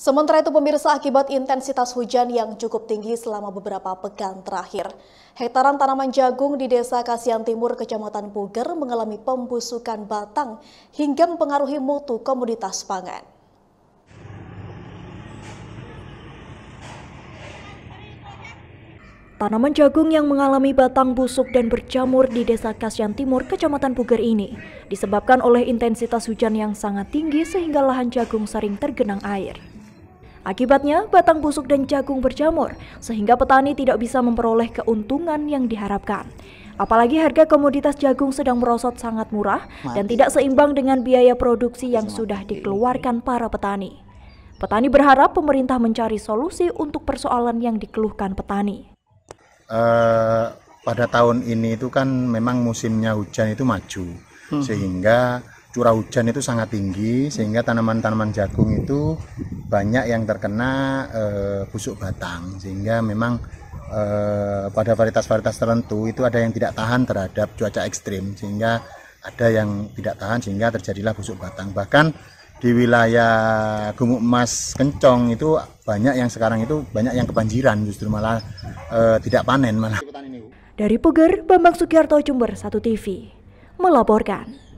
Sementara itu pemirsa akibat intensitas hujan yang cukup tinggi selama beberapa pekan terakhir, hektaran tanaman jagung di Desa Kasian Timur, Kecamatan Puger mengalami pembusukan batang hingga mempengaruhi mutu komoditas pangan. Tanaman jagung yang mengalami batang busuk dan berjamur di Desa Kasian Timur, Kecamatan Puger ini disebabkan oleh intensitas hujan yang sangat tinggi sehingga lahan jagung sering tergenang air. Akibatnya, batang busuk dan jagung berjamur, sehingga petani tidak bisa memperoleh keuntungan yang diharapkan. Apalagi harga komoditas jagung sedang merosot sangat murah dan tidak seimbang dengan biaya produksi yang sudah dikeluarkan para petani. Petani berharap pemerintah mencari solusi untuk persoalan yang dikeluhkan petani. Uh, pada tahun ini itu kan memang musimnya hujan itu maju, hmm. sehingga curah hujan itu sangat tinggi sehingga tanaman-tanaman jagung itu banyak yang terkena e, busuk batang sehingga memang e, pada varietas-varietas tertentu itu ada yang tidak tahan terhadap cuaca ekstrim sehingga ada yang tidak tahan sehingga terjadilah busuk batang bahkan di wilayah Gumuk Emas Kencong itu banyak yang sekarang itu banyak yang kebanjiran justru malah e, tidak panen malah dari Puger Bambang Sukiarto Jember 1 TV melaporkan